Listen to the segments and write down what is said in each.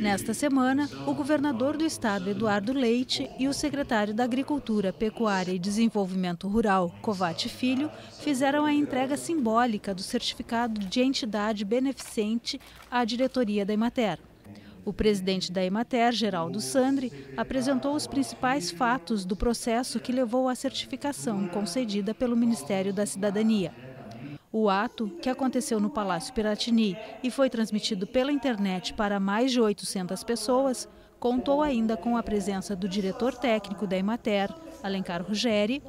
Nesta semana, o governador do estado, Eduardo Leite, e o secretário da Agricultura, Pecuária e Desenvolvimento Rural, Covate Filho, fizeram a entrega simbólica do certificado de entidade beneficente à diretoria da Emater. O presidente da Emater, Geraldo Sandri, apresentou os principais fatos do processo que levou à certificação concedida pelo Ministério da Cidadania. O ato, que aconteceu no Palácio Piratini e foi transmitido pela internet para mais de 800 pessoas, contou ainda com a presença do diretor técnico da Emater, Alencar Ruggeri,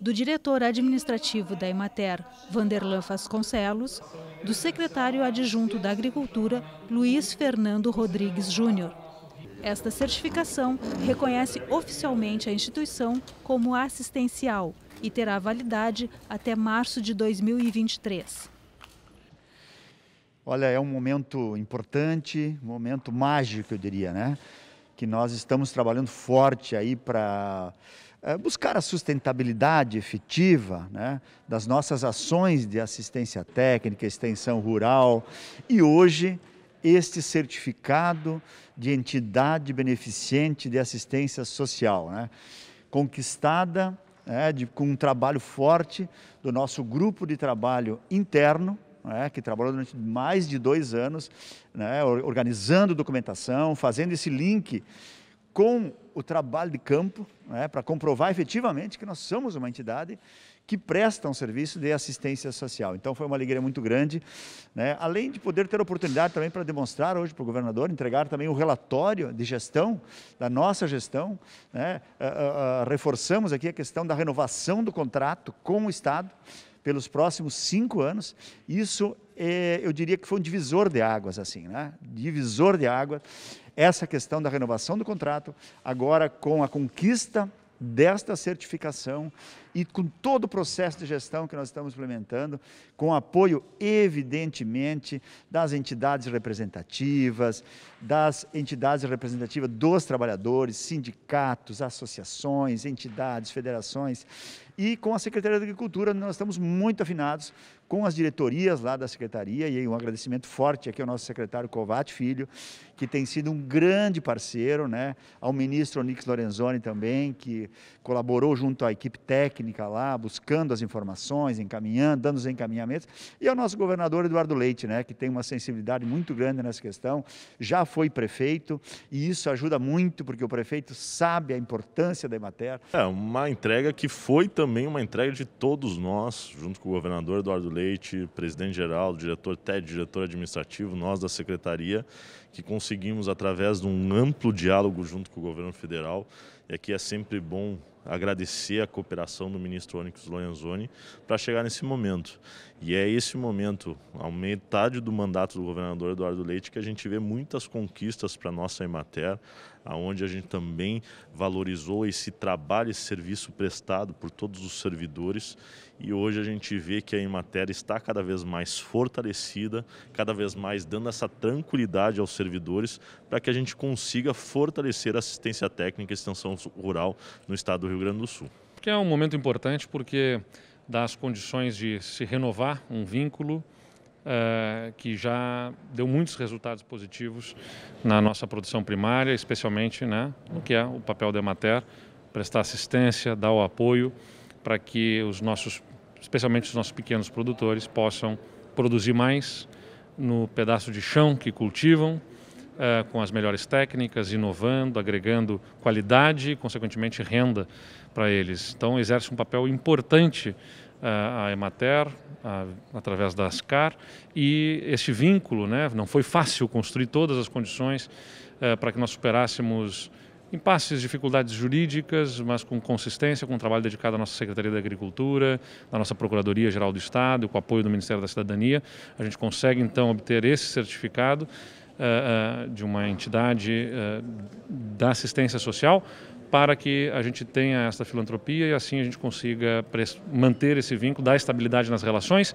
do diretor administrativo da Emater, Vanderlan Vasconcelos, do secretário adjunto da Agricultura, Luiz Fernando Rodrigues Júnior. Esta certificação reconhece oficialmente a instituição como assistencial e terá validade até março de 2023. Olha, é um momento importante, um momento mágico, eu diria, né? Que nós estamos trabalhando forte aí para eh, buscar a sustentabilidade efetiva né, das nossas ações de assistência técnica, extensão rural. E hoje, este certificado de entidade beneficente de assistência social, né, conquistada é, de, com um trabalho forte do nosso grupo de trabalho interno, né, que trabalhou durante mais de dois anos, né, organizando documentação, fazendo esse link com o trabalho de campo, né, para comprovar efetivamente que nós somos uma entidade que prestam serviço de assistência social. Então foi uma alegria muito grande, né? além de poder ter oportunidade também para demonstrar hoje para o governador, entregar também o relatório de gestão, da nossa gestão. Né? Uh, uh, uh, reforçamos aqui a questão da renovação do contrato com o Estado pelos próximos cinco anos. Isso eu diria que foi um divisor de águas, assim, né? divisor de águas. Essa questão da renovação do contrato, agora com a conquista desta certificação e com todo o processo de gestão que nós estamos implementando, com apoio, evidentemente, das entidades representativas, das entidades representativas dos trabalhadores, sindicatos, associações, entidades, federações. E com a Secretaria da Agricultura, nós estamos muito afinados com as diretorias lá da Secretaria, e um agradecimento forte aqui ao nosso secretário Covati Filho, que tem sido um grande parceiro, né? ao ministro Onix Lorenzoni também, que colaborou junto à equipe técnica técnica lá, buscando as informações, encaminhando, dando os encaminhamentos, e é o nosso governador Eduardo Leite, né, que tem uma sensibilidade muito grande nessa questão, já foi prefeito, e isso ajuda muito, porque o prefeito sabe a importância da Emater. É, uma entrega que foi também uma entrega de todos nós, junto com o governador Eduardo Leite, presidente geral, diretor TED, diretor administrativo, nós da secretaria, que conseguimos, através de um amplo diálogo junto com o governo federal, é e aqui é sempre bom agradecer a cooperação do ministro Onyx Lorenzoni para chegar nesse momento. E é esse momento, a metade do mandato do governador Eduardo Leite, que a gente vê muitas conquistas para a nossa Emater, aonde a gente também valorizou esse trabalho, esse serviço prestado por todos os servidores. E hoje a gente vê que a Emater está cada vez mais fortalecida, cada vez mais dando essa tranquilidade aos servidores para que a gente consiga fortalecer a assistência técnica e extensão rural no estado do Rio Rio Grande do Sul. Que é um momento importante porque dá as condições de se renovar um vínculo uh, que já deu muitos resultados positivos na nossa produção primária, especialmente né, no que é o papel da Emater, prestar assistência, dar o apoio para que os nossos, especialmente os nossos pequenos produtores, possam produzir mais no pedaço de chão que cultivam, eh, com as melhores técnicas, inovando, agregando qualidade e, consequentemente, renda para eles. Então, exerce um papel importante eh, a Emater, através da ASCAR, e este vínculo, né, não foi fácil construir todas as condições eh, para que nós superássemos impasses, dificuldades jurídicas, mas com consistência, com um trabalho dedicado à nossa Secretaria da Agricultura, à nossa Procuradoria Geral do Estado, com o apoio do Ministério da Cidadania, a gente consegue então obter esse certificado eh, eh, de uma entidade eh, da assistência social para que a gente tenha esta filantropia e assim a gente consiga manter esse vínculo, dar estabilidade nas relações,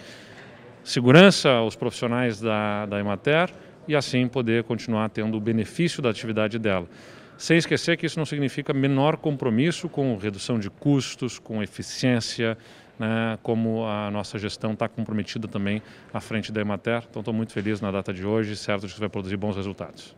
segurança aos profissionais da, da Emater e assim poder continuar tendo o benefício da atividade dela. Sem esquecer que isso não significa menor compromisso com redução de custos, com eficiência, né, como a nossa gestão está comprometida também à frente da Emater. Então, estou muito feliz na data de hoje, certo de que vai produzir bons resultados.